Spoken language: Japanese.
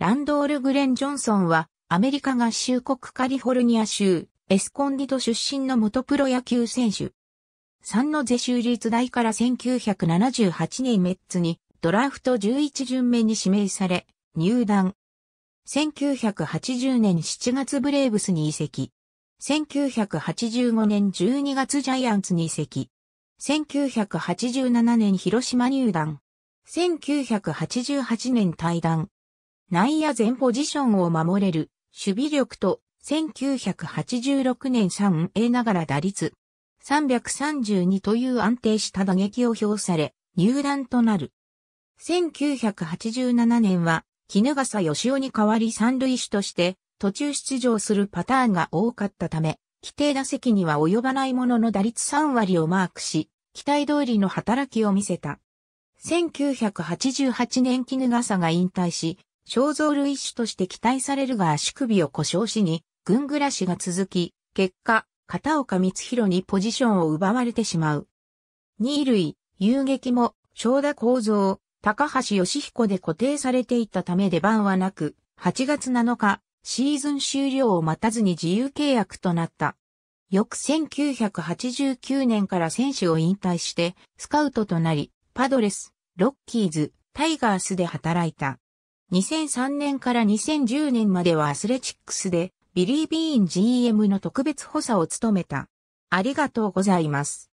ランドール・グレン・ジョンソンは、アメリカ合衆国カリフォルニア州、エスコンディト出身の元プロ野球選手。3のノゼ州立大から1978年メッツに、ドラフト11巡目に指名され、入団。1980年7月ブレーブスに移籍。1985年12月ジャイアンツに移籍。1987年広島入団。1988年退団。内野全ポジションを守れる守備力と1986年 3A ながら打率332という安定した打撃を評され入団となる。1987年は絹笠義雄に代わり三塁手として途中出場するパターンが多かったため、規定打席には及ばないものの打率3割をマークし、期待通りの働きを見せた。1988年絹笠が引退し、肖像類種として期待されるが足首を故障しに、軍暮らしが続き、結果、片岡光弘にポジションを奪われてしまう。二類、遊撃も、正田構造、高橋義彦で固定されていたため出番はなく、8月7日、シーズン終了を待たずに自由契約となった。翌1989年から選手を引退して、スカウトとなり、パドレス、ロッキーズ、タイガースで働いた。2003年から2010年まではアスレチックスでビリー・ビーン GM の特別補佐を務めた。ありがとうございます。